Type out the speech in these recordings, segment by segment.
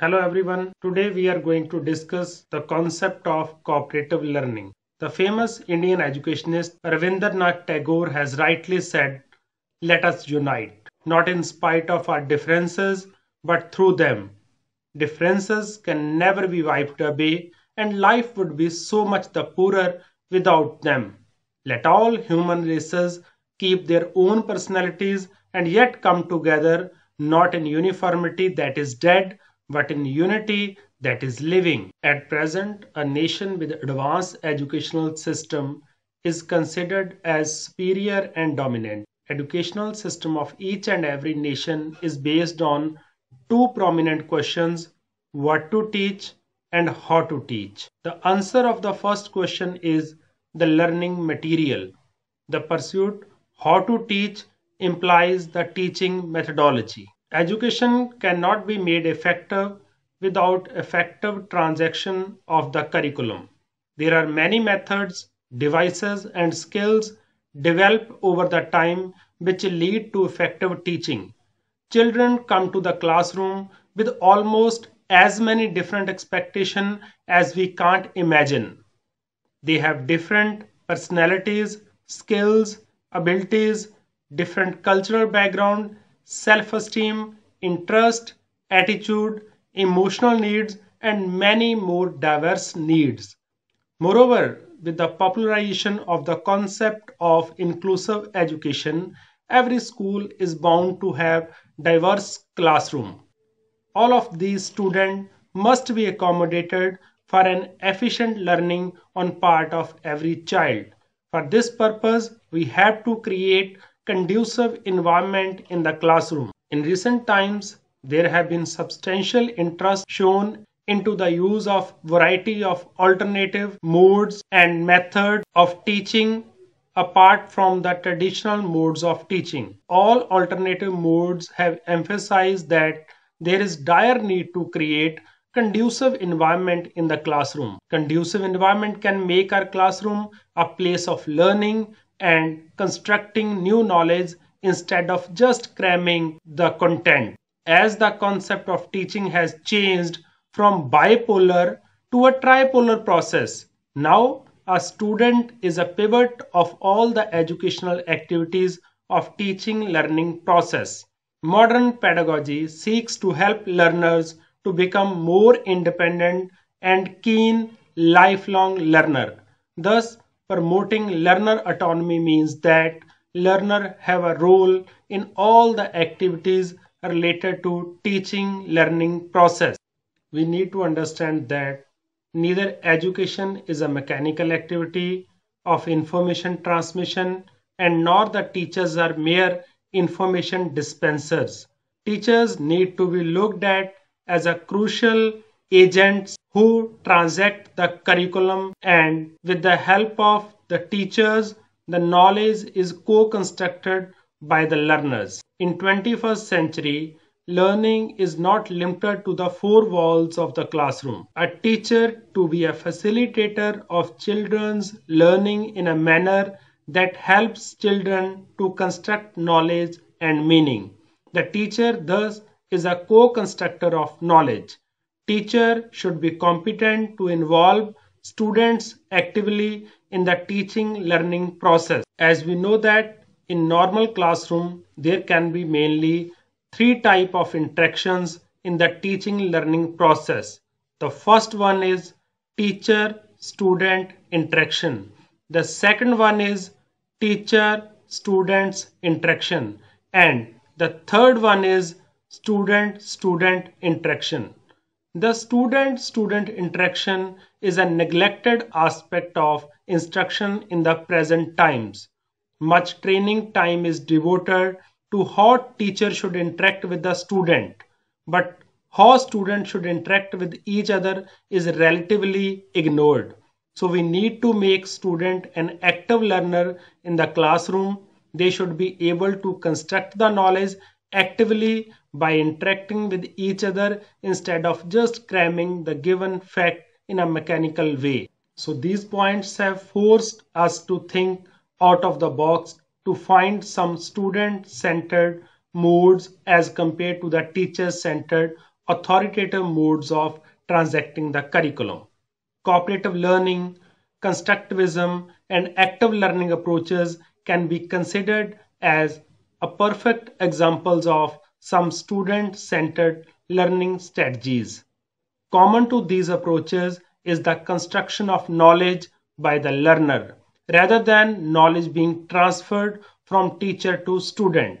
Hello everyone. Today we are going to discuss the concept of cooperative learning. The famous Indian educationist Ravindranath Tagore has rightly said, "Let us unite, not in spite of our differences, but through them. Differences can never be wiped away, and life would be so much the poorer without them. Let all human races keep their own personalities and yet come together, not in uniformity that is dead." but in unity that is living. At present, a nation with advanced educational system is considered as superior and dominant. Educational system of each and every nation is based on two prominent questions, what to teach and how to teach. The answer of the first question is the learning material. The pursuit how to teach implies the teaching methodology. Education cannot be made effective without effective transaction of the curriculum. There are many methods, devices, and skills developed over the time which lead to effective teaching. Children come to the classroom with almost as many different expectations as we can't imagine. They have different personalities, skills, abilities, different cultural background, self esteem, interest, attitude, emotional needs, and many more diverse needs. Moreover, with the popularization of the concept of inclusive education, every school is bound to have diverse classroom. All of these students must be accommodated for an efficient learning on part of every child. For this purpose, we have to create conducive environment in the classroom. In recent times, there have been substantial interest shown into the use of variety of alternative modes and methods of teaching apart from the traditional modes of teaching. All alternative modes have emphasized that there is dire need to create conducive environment in the classroom. Conducive environment can make our classroom a place of learning, and constructing new knowledge instead of just cramming the content. As the concept of teaching has changed from bipolar to a tripolar process, now a student is a pivot of all the educational activities of teaching learning process. Modern pedagogy seeks to help learners to become more independent and keen lifelong learner. Thus, promoting learner autonomy means that learner have a role in all the activities related to teaching learning process we need to understand that neither education is a mechanical activity of information transmission and nor the teachers are mere information dispensers teachers need to be looked at as a crucial agents who transact the curriculum and with the help of the teachers the knowledge is co-constructed by the learners in 21st century learning is not limited to the four walls of the classroom a teacher to be a facilitator of children's learning in a manner that helps children to construct knowledge and meaning the teacher thus is a co-constructor of knowledge Teacher should be competent to involve students actively in the teaching learning process. As we know that in normal classroom, there can be mainly three type of interactions in the teaching learning process. The first one is teacher student interaction. The second one is teacher students interaction. And the third one is student student interaction. The student-student interaction is a neglected aspect of instruction in the present times. Much training time is devoted to how teacher should interact with the student, but how students should interact with each other is relatively ignored. So we need to make student an active learner in the classroom. They should be able to construct the knowledge actively by interacting with each other instead of just cramming the given fact in a mechanical way. So these points have forced us to think out of the box to find some student-centered modes as compared to the teacher-centered authoritative modes of transacting the curriculum. Cooperative learning, constructivism, and active learning approaches can be considered as a perfect examples of some student-centered learning strategies. Common to these approaches is the construction of knowledge by the learner rather than knowledge being transferred from teacher to student.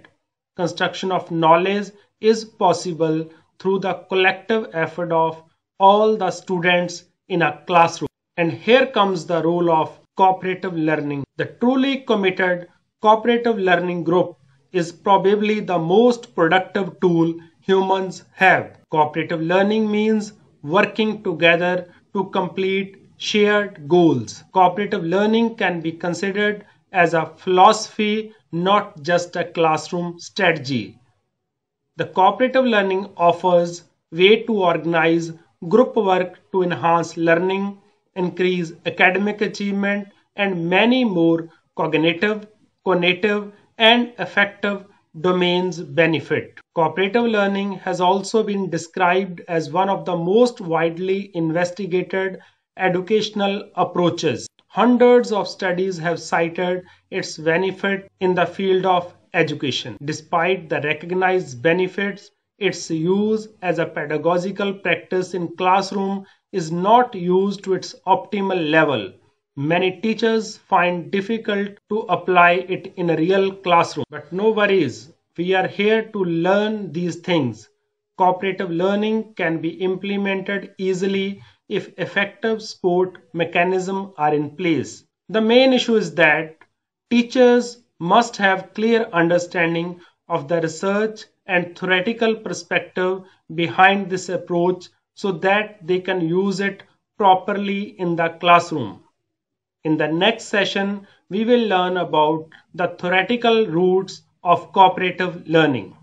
Construction of knowledge is possible through the collective effort of all the students in a classroom. And here comes the role of cooperative learning. The truly committed cooperative learning group is probably the most productive tool humans have. Cooperative learning means working together to complete shared goals. Cooperative learning can be considered as a philosophy, not just a classroom strategy. The cooperative learning offers way to organize group work to enhance learning, increase academic achievement, and many more cognitive, cognitive and effective domains benefit. Cooperative learning has also been described as one of the most widely investigated educational approaches. Hundreds of studies have cited its benefit in the field of education. Despite the recognized benefits, its use as a pedagogical practice in classroom is not used to its optimal level. Many teachers find difficult to apply it in a real classroom. But no worries, we are here to learn these things. Cooperative learning can be implemented easily if effective support mechanisms are in place. The main issue is that teachers must have clear understanding of the research and theoretical perspective behind this approach so that they can use it properly in the classroom. In the next session, we will learn about the theoretical roots of cooperative learning.